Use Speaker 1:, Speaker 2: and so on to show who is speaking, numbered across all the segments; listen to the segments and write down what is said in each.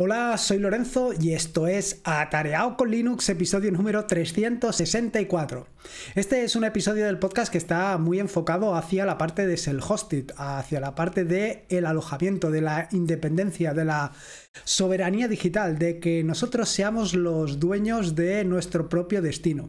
Speaker 1: Hola, soy Lorenzo y esto es Atareado con Linux, episodio número 364. Este es un episodio del podcast que está muy enfocado hacia la parte de self-hosted, hacia la parte del el alojamiento, de la independencia, de la soberanía digital, de que nosotros seamos los dueños de nuestro propio destino.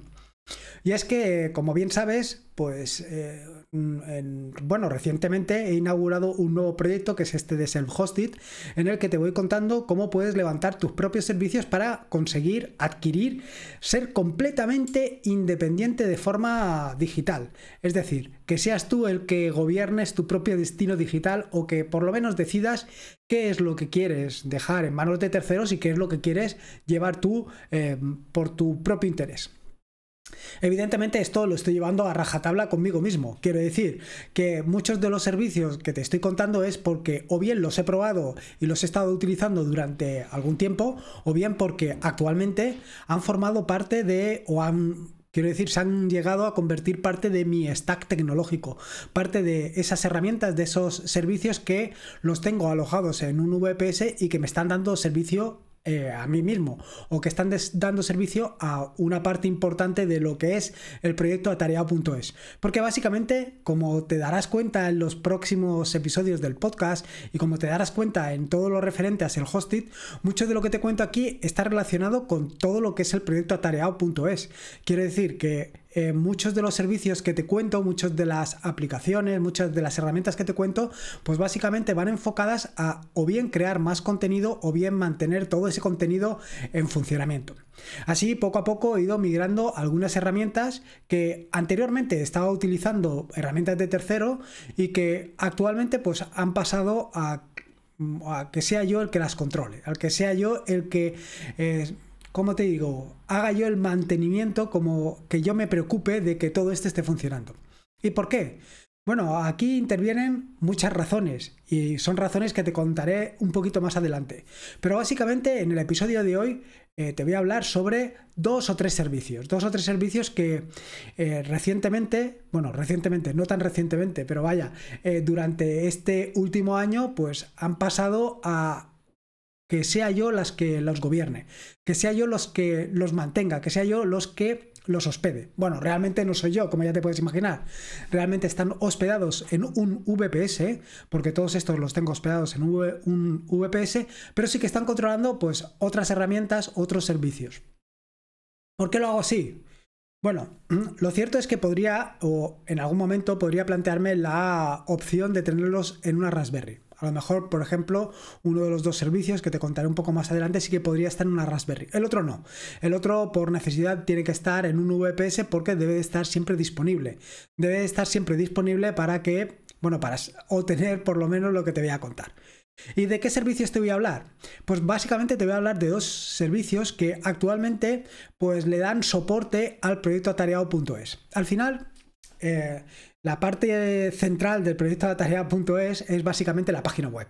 Speaker 1: Y es que, como bien sabes, pues eh, bueno, recientemente he inaugurado un nuevo proyecto que es este de Self-Hosted, en el que te voy contando cómo puedes levantar tus propios servicios para conseguir adquirir, ser completamente independiente de forma digital. Es decir, que seas tú el que gobiernes tu propio destino digital o que por lo menos decidas qué es lo que quieres dejar en manos de terceros y qué es lo que quieres llevar tú eh, por tu propio interés. Evidentemente esto lo estoy llevando a rajatabla conmigo mismo. Quiero decir que muchos de los servicios que te estoy contando es porque o bien los he probado y los he estado utilizando durante algún tiempo o bien porque actualmente han formado parte de o han Quiero decir, se han llegado a convertir parte de mi stack tecnológico, parte de esas herramientas, de esos servicios que los tengo alojados en un VPS y que me están dando servicio eh, a mí mismo o que están dando servicio a una parte importante de lo que es el proyecto atareado.es. Porque básicamente, como te darás cuenta en los próximos episodios del podcast y como te darás cuenta en todo lo referente a el Hostit mucho de lo que te cuento aquí está relacionado con todo lo que es el proyecto atareado.es. Quiero decir que eh, muchos de los servicios que te cuento, muchas de las aplicaciones, muchas de las herramientas que te cuento, pues básicamente van enfocadas a o bien crear más contenido o bien mantener todo ese contenido en funcionamiento. Así, poco a poco he ido migrando algunas herramientas que anteriormente estaba utilizando herramientas de tercero y que actualmente pues han pasado a, que sea yo el que las controle, al que sea yo el que eh, ¿cómo te digo? Haga yo el mantenimiento como que yo me preocupe de que todo esto esté funcionando. ¿Y por qué? Bueno, aquí intervienen muchas razones y son razones que te contaré un poquito más adelante. Pero básicamente en el episodio de hoy eh, te voy a hablar sobre dos o tres servicios. Dos o tres servicios que eh, recientemente, bueno, recientemente, no tan recientemente, pero vaya, eh, durante este último año pues han pasado a que sea yo las que los gobierne, que sea yo los que los mantenga, que sea yo los que los hospede. Bueno, realmente no soy yo, como ya te puedes imaginar. Realmente están hospedados en un VPS, porque todos estos los tengo hospedados en un VPS, pero sí que están controlando pues otras herramientas, otros servicios. ¿Por qué lo hago así? Bueno, lo cierto es que podría, o en algún momento podría plantearme la opción de tenerlos en una Raspberry. A lo mejor, por ejemplo, uno de los dos servicios que te contaré un poco más adelante sí que podría estar en una Raspberry. El otro no. El otro por necesidad tiene que estar en un VPS porque debe de estar siempre disponible. Debe de estar siempre disponible para que, bueno, para obtener por lo menos lo que te voy a contar. ¿Y de qué servicios te voy a hablar? Pues básicamente te voy a hablar de dos servicios que actualmente pues le dan soporte al proyecto atareado.es. Al final, eh, la parte central del proyecto de atareado.es es básicamente la página web.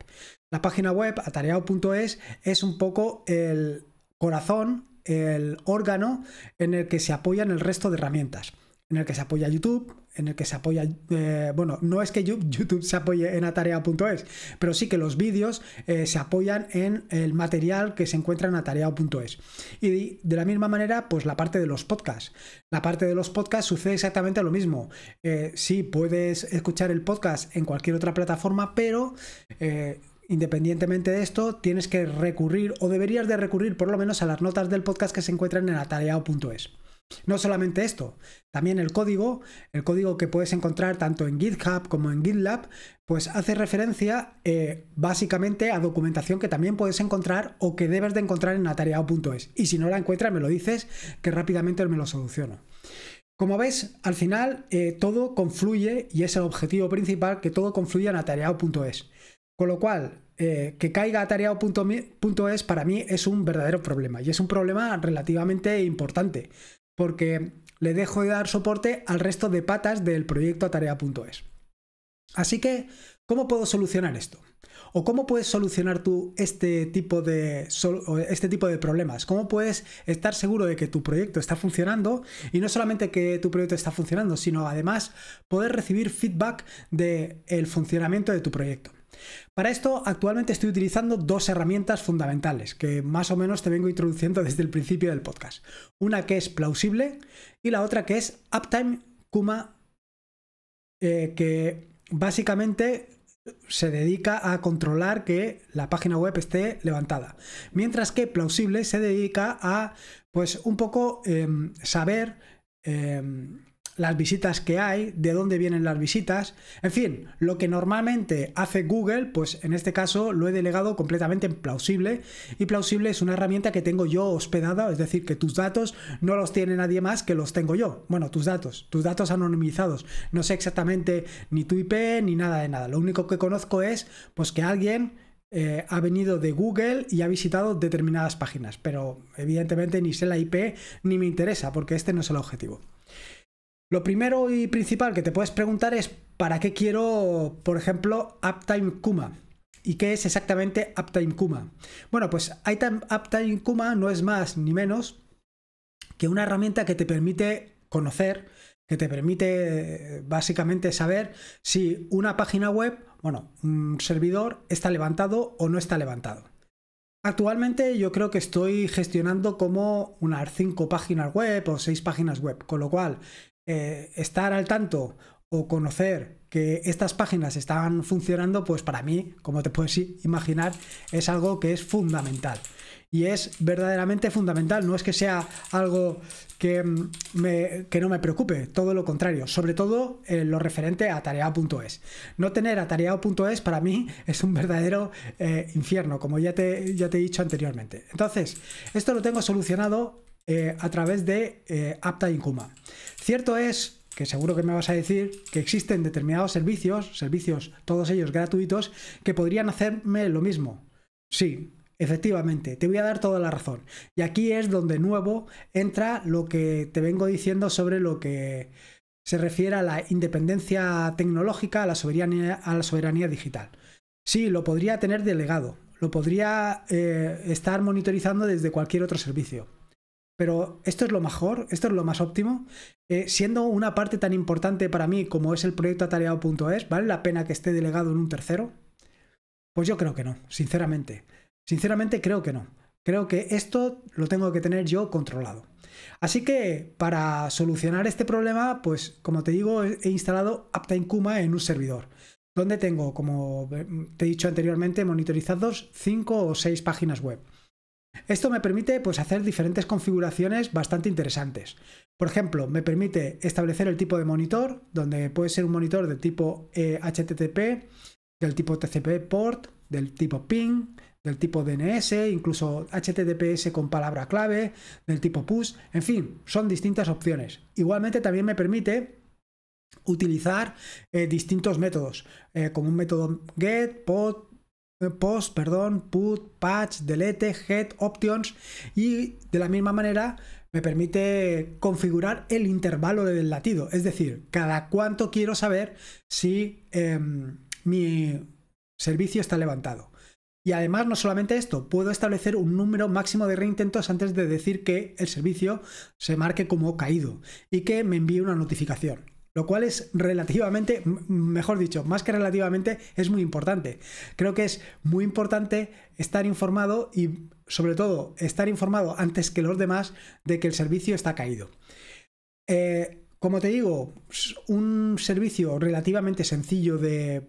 Speaker 1: La página web atareado.es es un poco el corazón, el órgano en el que se apoyan el resto de herramientas en el que se apoya YouTube, en el que se apoya, eh, bueno, no es que YouTube se apoye en atareado.es, pero sí que los vídeos eh, se apoyan en el material que se encuentra en atareado.es. Y de la misma manera, pues la parte de los podcasts. La parte de los podcasts sucede exactamente lo mismo. Eh, sí, puedes escuchar el podcast en cualquier otra plataforma, pero independientemente de esto, tienes que recurrir o deberías de recurrir por lo menos a las notas del podcast que se encuentran en atareado.es. No solamente esto, también el código, el código que puedes encontrar tanto en GitHub como en GitLab, pues hace referencia eh, básicamente a documentación que también puedes encontrar o que debes de encontrar en atareado.es. Y si no la encuentras, me lo dices, que rápidamente me lo soluciono. Como ves, al final eh, todo confluye, y es el objetivo principal, que todo confluya en atareado.es. Con lo cual, eh, que caiga atareado.es para mí es un verdadero problema, y es un problema relativamente importante, porque le dejo de dar soporte al resto de patas del proyecto tarea.es. Así que, ¿cómo puedo solucionar esto? ¿O cómo puedes solucionar tú este tipo, de, este tipo de problemas? ¿Cómo puedes estar seguro de que tu proyecto está funcionando? Y no solamente que tu proyecto está funcionando, sino además poder recibir feedback del el funcionamiento de tu proyecto. Para esto actualmente estoy utilizando dos herramientas fundamentales que más o menos te vengo introduciendo desde el principio del podcast. Una que es plausible y la otra que es Uptime Kuma, eh, que básicamente se dedica a controlar que la página web esté levantada. Mientras que plausible se dedica a, pues, un poco em, saber... Em, las visitas que hay, de dónde vienen las visitas, en fin, lo que normalmente hace Google, pues en este caso lo he delegado completamente en Plausible y Plausible es una herramienta que tengo yo hospedada, es decir, que tus datos no los tiene nadie más que los tengo yo, bueno, tus datos, tus datos anonimizados, no sé exactamente ni tu IP ni nada de nada, lo único que conozco es pues que alguien eh, ha venido de Google y ha visitado determinadas páginas, pero evidentemente ni sé la IP ni me interesa porque este no es el objetivo. Lo primero y principal que te puedes preguntar es ¿para qué quiero, por ejemplo, Uptime Kuma? ¿Y qué es exactamente Uptime Kuma? Bueno, pues Uptime Kuma no es más ni menos que una herramienta que te permite conocer, que te permite básicamente saber si una página web, bueno, un servidor está levantado o no está levantado. Actualmente yo creo que estoy gestionando como unas 5 páginas web o 6 páginas web, con lo cual eh, estar al tanto o conocer que estas páginas están funcionando, pues para mí, como te puedes imaginar, es algo que es fundamental. Y es verdaderamente fundamental, no es que sea algo que, mm, me, que no me preocupe, todo lo contrario, sobre todo en eh, lo referente a tarea.es. No tener atareado.es para mí es un verdadero eh, infierno, como ya ya te he dicho anteriormente. Entonces, esto lo tengo solucionado eh, a través de eh, Apta y Cierto es que seguro que me vas a decir que existen determinados servicios, servicios todos ellos gratuitos, que podrían hacerme lo mismo. Sí, Efectivamente, te voy a dar toda la razón. Y aquí es donde nuevo entra lo que te vengo diciendo sobre lo que se refiere a la independencia tecnológica, a la soberanía, a la soberanía digital. Sí, lo podría tener delegado, lo podría eh, estar monitorizando desde cualquier otro servicio pero esto es lo mejor, esto es lo más óptimo. Eh, siendo una parte tan importante para mí como es el proyecto atareado.es, ¿vale la pena que esté delegado en un tercero? Pues yo creo que no, sinceramente. Sinceramente creo que no. Creo que esto lo tengo que tener yo controlado. Así que para solucionar este problema, pues como te digo, he instalado Uptime Kuma en un servidor, donde tengo, como eh, te he dicho anteriormente, monitorizados cinco o seis páginas web. Esto me permite pues, hacer diferentes configuraciones bastante interesantes. Por ejemplo, me permite establecer el tipo de monitor, donde puede ser un monitor eh, del tipo HTTP, del tipo TCP port, del tipo ping, del tipo DNS, incluso HTTPS con palabra clave, del tipo push, en fin, son distintas opciones. Igualmente también me permite utilizar eh, distintos métodos, eh, como un método get, pot post, perdón, put, patch, delete, head, options y de la misma manera me permite configurar el intervalo del latido, es decir, cada cuánto quiero saber si em, mi servicio está levantado. Y además no solamente esto, puedo establecer un número máximo de reintentos antes de decir que el servicio se marque como caído y que me envíe una notificación lo cual es relativamente, mejor dicho, más que relativamente, es muy importante. Creo que es muy importante estar informado y sobre todo estar informado antes que los demás de que el servicio está caído. Eh, como te digo, un servicio relativamente sencillo de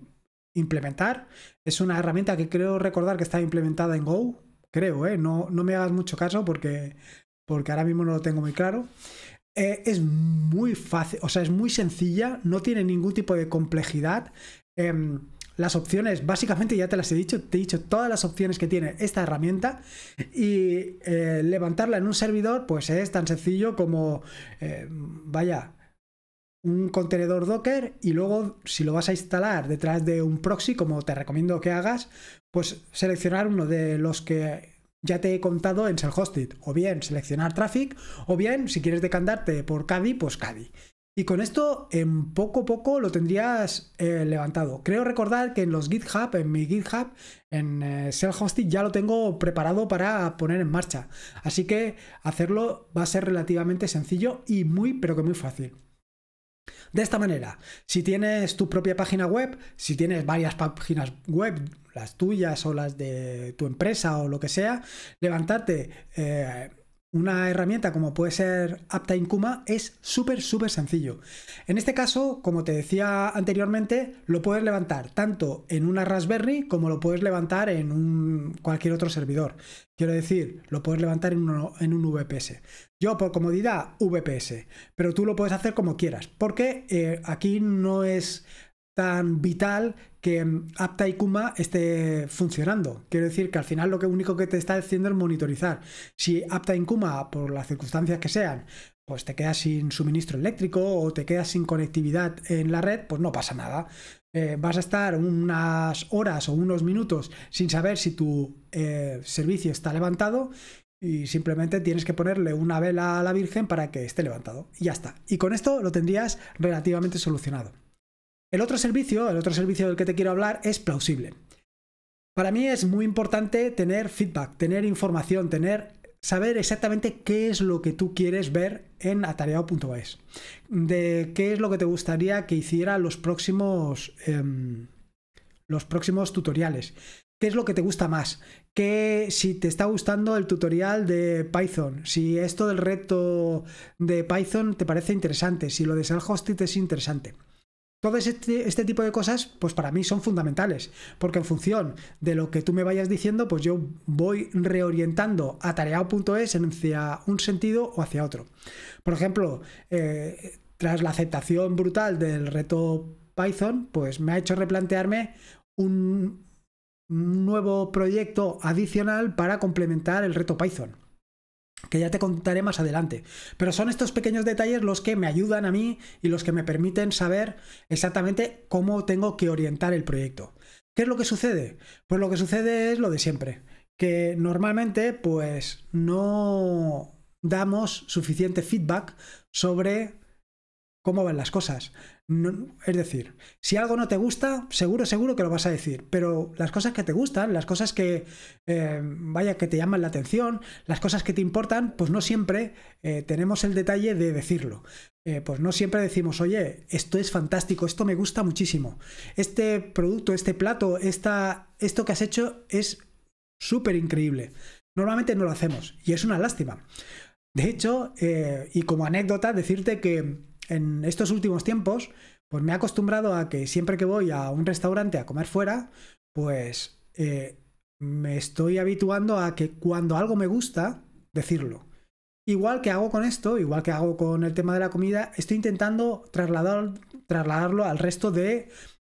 Speaker 1: implementar. Es una herramienta que creo recordar que está implementada en Go. Creo, ¿eh? No, me hagas mucho caso porque, porque ahora mismo no lo tengo muy claro. Eh, es muy fácil, o sea, es muy sencilla, no tiene ningún tipo de complejidad. Em, las opciones, básicamente ya te las he dicho, te he dicho todas las opciones que tiene esta herramienta y eh, levantarla en un servidor pues es tan sencillo como, eh, vaya, un contenedor Docker y luego si lo vas a instalar detrás de un proxy, como te recomiendo que hagas, pues seleccionar uno de los que ya te he contado en Shell hosted. O bien seleccionar traffic, o bien si quieres decantarte por Cadi, pues Cadi. Y con esto en poco a poco lo tendrías eh, levantado. Creo recordar que en los GitHub, en mi GitHub, en eh, Shell ya lo tengo preparado para poner en marcha. Así que hacerlo va a ser relativamente sencillo y muy, pero que muy fácil. De esta manera, si tienes tu propia página web, si tienes varias páginas web, las tuyas o las de tu empresa o lo que sea, levantarte eh, una herramienta como puede ser Uptime Kuma es súper, súper sencillo. En este caso, como te decía anteriormente, lo puedes levantar tanto en una Raspberry como lo puedes levantar en un, cualquier otro servidor. Quiero decir, lo puedes levantar en un, en un VPS. Yo por comodidad, VPS, pero tú lo puedes hacer como quieras, porque eh, aquí no es tan vital que mm, Apta y Kuma esté funcionando. Quiero decir que al final lo que único que te está haciendo es monitorizar. Si Apta y Kuma, por las circunstancias que sean, pues te quedas sin suministro eléctrico o te quedas sin conectividad en la red, pues no pasa nada. Eh, vas a estar unas horas o unos minutos sin saber si tu eh, servicio está levantado y simplemente tienes que ponerle una vela a la Virgen para que esté levantado. Y ya está. Y con esto lo tendrías relativamente solucionado. El otro servicio, el otro servicio del que te quiero hablar es plausible. Para mí es muy importante tener feedback, tener información, tener saber exactamente qué es lo que tú quieres ver en atareado.es, de qué es lo que te gustaría que hiciera los próximos em, los próximos tutoriales. ¿Qué es lo que te gusta más? Que si te está gustando el tutorial de Python, si esto del reto de Python te parece interesante, si lo de self-hosted es interesante. Todo este, este, tipo de cosas, pues para mí son fundamentales, porque en función de lo que tú me vayas diciendo, pues yo voy reorientando a tareao.es hacia un sentido o hacia otro. Por ejemplo, eh, tras la aceptación brutal del reto Python, pues me ha hecho replantearme un nuevo proyecto adicional para complementar el reto Python que ya te contaré más adelante. Pero son estos pequeños detalles los que me ayudan a mí y los que me permiten saber exactamente cómo tengo que orientar el proyecto. ¿Qué es lo que sucede? Pues lo que sucede es lo de siempre, que normalmente pues no damos suficiente feedback sobre cómo van las cosas. es decir, si algo no te gusta, seguro, seguro que lo vas a decir, pero las cosas que te gustan, las cosas que, eh, vaya, que te llaman la atención, las cosas que te importan, pues no siempre eh, tenemos el detalle de decirlo. Eh, pues no siempre decimos, oye, esto es fantástico, esto me gusta muchísimo, este producto, este plato, esto que has hecho es súper increíble. Normalmente no lo hacemos y es una lástima. De hecho, y como anécdota, decirte que en estos últimos tiempos, pues me he acostumbrado a que siempre que voy a un restaurante a comer fuera, pues eh, me estoy habituando a que cuando algo me gusta, decirlo. Igual que hago con esto, igual que hago con el tema de la comida, estoy intentando trasladarlo al resto de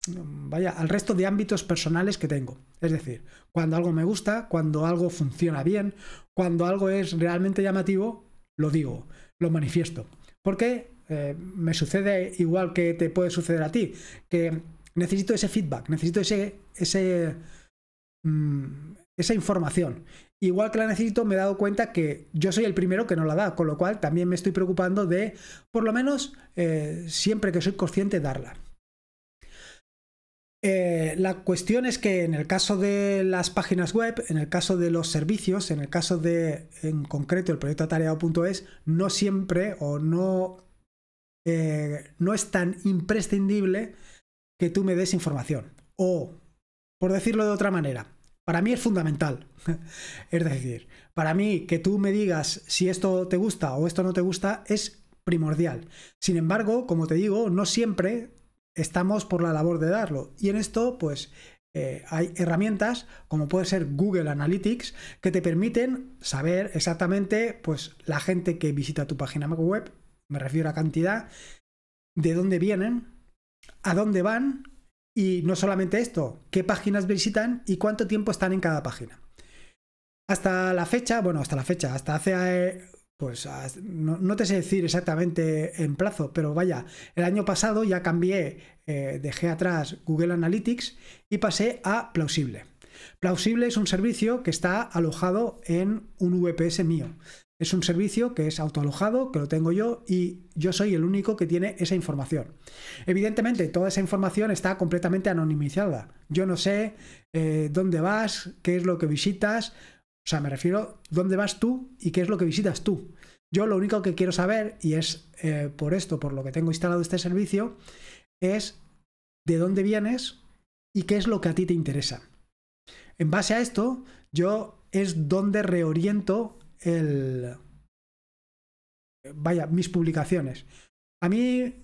Speaker 1: vaya, al resto de ámbitos personales que tengo. Es decir, cuando algo me gusta, cuando algo funciona bien, cuando algo es realmente llamativo, lo digo, lo manifiesto. Porque eh, me sucede igual que te puede suceder a ti, que necesito ese feedback, necesito ese, mm, esa información. Igual que la necesito, me he dado cuenta que yo soy el primero que no la da, con lo cual también me estoy preocupando de, por lo menos, eh, siempre que soy consciente, darla. Eh, la cuestión es que en el caso de las páginas web, en el caso de los servicios, en el caso de, en concreto, el proyecto atareado.es, no siempre o no eh, no es tan imprescindible que tú me des información. O, por decirlo de otra manera, para mí es fundamental. es decir, para mí que tú me digas si esto te gusta o esto no te gusta es primordial. Sin embargo, como te digo, no siempre estamos por la labor de darlo. Y en esto, pues, eh, hay herramientas como puede ser Google Analytics que te permiten saber exactamente, pues, la gente que visita tu página web me refiero a cantidad, de dónde vienen, a dónde van y no solamente esto, qué páginas visitan y cuánto tiempo están en cada página. Hasta la fecha, bueno, hasta la fecha, hasta hace, pues no, te sé decir exactamente en plazo, pero vaya, el año pasado ya cambié, eh, dejé atrás Google Analytics y pasé a Plausible. Plausible es un servicio que está alojado en un VPS mío. Es un servicio que es autoalojado, que lo tengo yo y yo soy el único que tiene esa información. Evidentemente, toda esa información está completamente anonimizada. Yo no sé eh, dónde vas, qué es lo que visitas, o sea, me refiero dónde vas tú y qué es lo que visitas tú. Yo lo único que quiero saber, y es eh, por esto, por lo que tengo instalado este servicio, es de dónde vienes y qué es lo que a ti te interesa. En base a esto, yo es donde reoriento el... Vaya, mis publicaciones. A mí,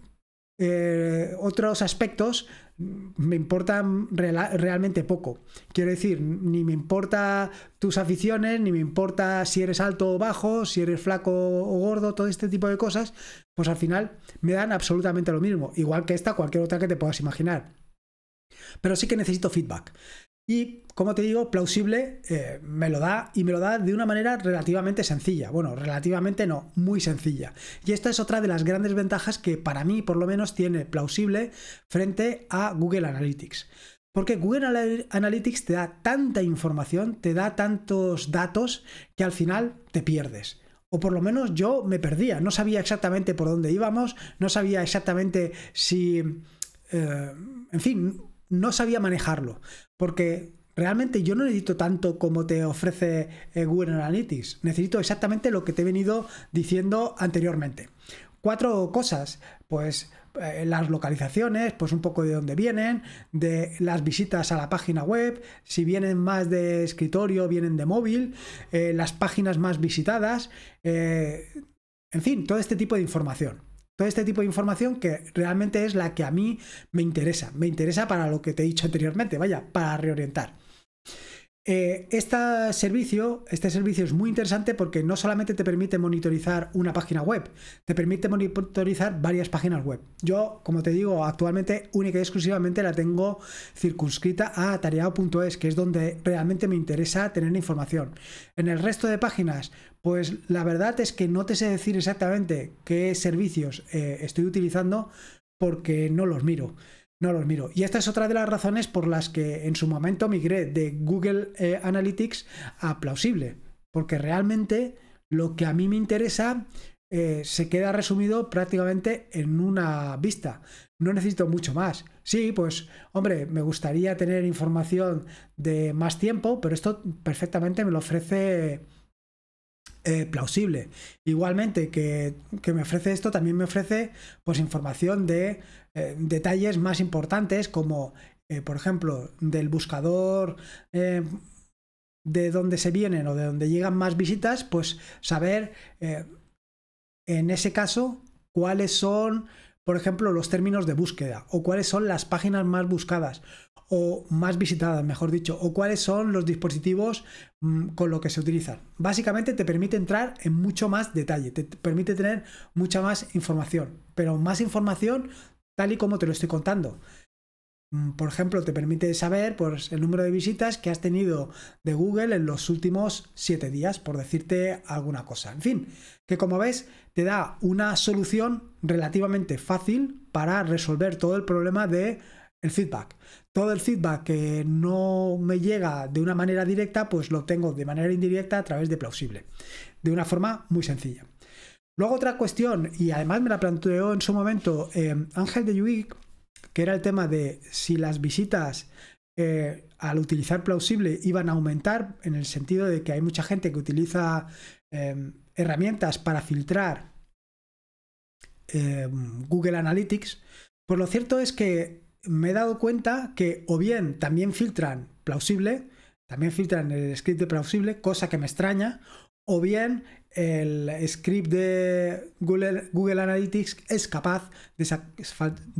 Speaker 1: eh, otros aspectos me importan realmente poco. Quiero decir, ni me importa tus aficiones, ni me importa si eres alto o bajo, si eres flaco o gordo, todo este tipo de cosas, pues al final me dan absolutamente lo mismo, igual que esta, cualquier otra que te puedas imaginar. Pero sí que necesito feedback. Y como te digo, plausible eh, me lo da y me lo da de una manera relativamente sencilla. Bueno, relativamente no, muy sencilla. Y esta es otra de las grandes ventajas que para mí por lo menos tiene plausible frente a Google Analytics. Porque Google Analytics te da tanta información, te da tantos datos que al final te pierdes o por lo menos yo me perdía, no sabía exactamente por dónde íbamos, no sabía exactamente si... Eh, en fin, no sabía manejarlo, porque realmente yo no necesito tanto como te ofrece eh, Google Analytics, necesito exactamente lo que te he venido diciendo anteriormente. Cuatro cosas, pues eh, las localizaciones, pues un poco de dónde vienen, de las visitas a la página web, si vienen más de escritorio, vienen de móvil, eh, las páginas más visitadas, en fin, todo este tipo de información todo este tipo de información que realmente es la que a mí me interesa. Me interesa para lo que te he dicho anteriormente, vaya, para reorientar. este, servicio, este servicio es muy interesante porque no solamente te permite monitorizar una página web, te permite monitorizar varias páginas web. Yo, como te digo, actualmente única y exclusivamente la tengo circunscrita a tareao.es que es donde realmente me interesa tener información. En el resto de páginas, pues la verdad es que no te sé decir exactamente qué servicios eh, estoy utilizando porque no los miro. No los miro. Y esta es otra de las razones por las que en su momento migré de Google eh, Analytics a Plausible. Porque realmente lo que a mí me interesa eh, se queda resumido prácticamente en una vista. No necesito mucho más. Sí, pues hombre, me gustaría tener información de más tiempo, pero esto perfectamente me lo ofrece eh, plausible. Igualmente que, me ofrece esto, también me ofrece pues información de eh, detalles más importantes como, eh, por ejemplo, del buscador de dónde se vienen o de dónde llegan más visitas, pues saber en ese caso cuáles son, por ejemplo, los términos de búsqueda o cuáles son las páginas más buscadas o más visitadas, mejor dicho, o cuáles son los dispositivos mm, con los que se utilizan. Básicamente te permite entrar en mucho más detalle, te permite tener mucha más información, pero más información tal y como te lo estoy contando. Mm, por ejemplo, te permite saber pues, el número de visitas que has tenido de Google en los últimos 7 días, por decirte alguna cosa. En fin, que como ves, te da una solución relativamente fácil para resolver todo el problema de el feedback. Todo el feedback que no me llega de una manera directa, pues lo tengo de manera indirecta a través de plausible, de una forma muy sencilla. Luego otra cuestión, y además me la planteó en su momento eh, Ángel de Yuig, que era el tema de si las visitas eh, al utilizar plausible iban a aumentar, en el sentido de que hay mucha gente que utiliza eh, herramientas para filtrar Google Analytics, pues lo cierto es que me he dado cuenta que o bien también filtran plausible, también filtran el script de plausible, cosa que me extraña, o bien el script de Google, Analytics es capaz de,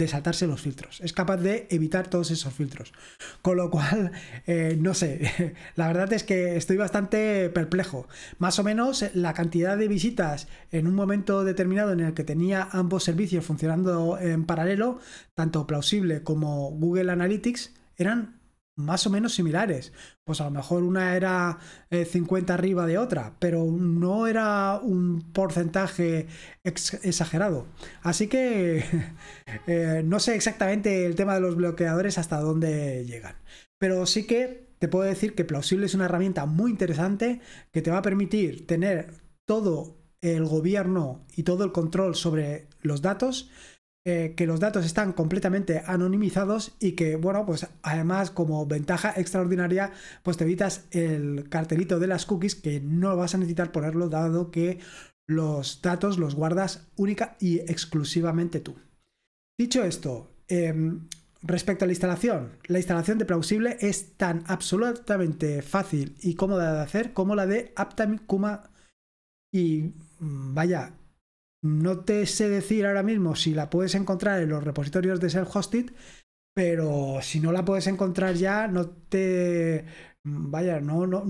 Speaker 1: saltarse los filtros, es capaz de evitar todos esos filtros. Con lo cual, eh, no sé, la verdad es que estoy bastante perplejo. Más o menos la cantidad de visitas en un momento determinado en el que tenía ambos servicios funcionando en paralelo, tanto plausible como Google Analytics, eran más o menos similares. Pues a lo mejor una era 50 eh, arriba de otra, pero no era un porcentaje exagerado. Así que eh, no sé exactamente el tema de los bloqueadores hasta dónde llegan. Pero sí que te puedo decir que Plausible es una herramienta muy interesante que te va a permitir tener todo el gobierno y todo el control sobre los datos eh, que los datos están completamente anonimizados y que, bueno, pues además como ventaja extraordinaria, pues te evitas el cartelito de las cookies que no vas a necesitar ponerlo dado que los datos los guardas única y exclusivamente tú. Dicho esto, em, respecto a la instalación, la instalación de Plausible es tan absolutamente fácil y cómoda de hacer como la de Aptami Kuma y mm, vaya, no te sé decir ahora mismo si la puedes encontrar en los repositorios de self-hosted, pero si no la puedes encontrar ya, no te. Vaya, no, no,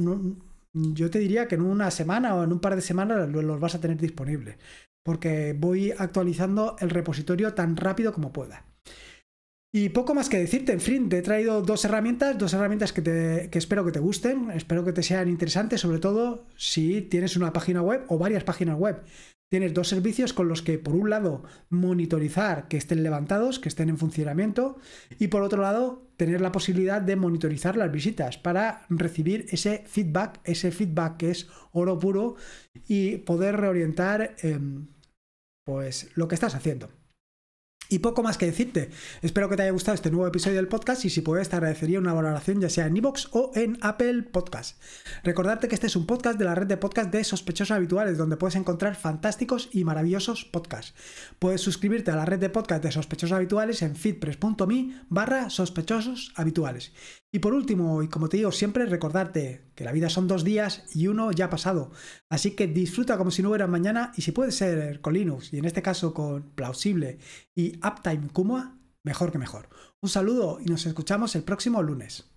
Speaker 1: Yo te diría que en una semana o en un par de semanas los vas a tener disponibles, porque voy actualizando el repositorio tan rápido como pueda. Y poco más que decirte, en fin, te he traído dos herramientas, dos herramientas que, te, que, espero que te gusten, espero que te sean interesantes, sobre todo si tienes una página web o varias páginas web. Tienes dos servicios con los que, por un lado, monitorizar que estén levantados, que estén en funcionamiento, y por otro lado, tener la posibilidad de monitorizar las visitas para recibir ese feedback, ese feedback que es oro puro, y poder reorientar em, pues, lo que estás haciendo. Y poco más que decirte. Espero que te haya gustado este nuevo episodio del podcast y si puedes te agradecería una valoración ya sea en iVoox o en Apple Podcast. Recordarte que este es un podcast de la red de podcast de sospechosos habituales donde puedes encontrar fantásticos y maravillosos podcasts. Puedes suscribirte a la red de podcast de sospechosos habituales en feedpress.me barra sospechosos habituales. Y por último, y como te digo siempre, recordarte que la vida son dos días y uno ya ha pasado. Así que disfruta como si no hubiera mañana y si puede ser con Linux, y en este caso con Plausible y Uptime Kumua, mejor que mejor. Un saludo y nos escuchamos el próximo lunes.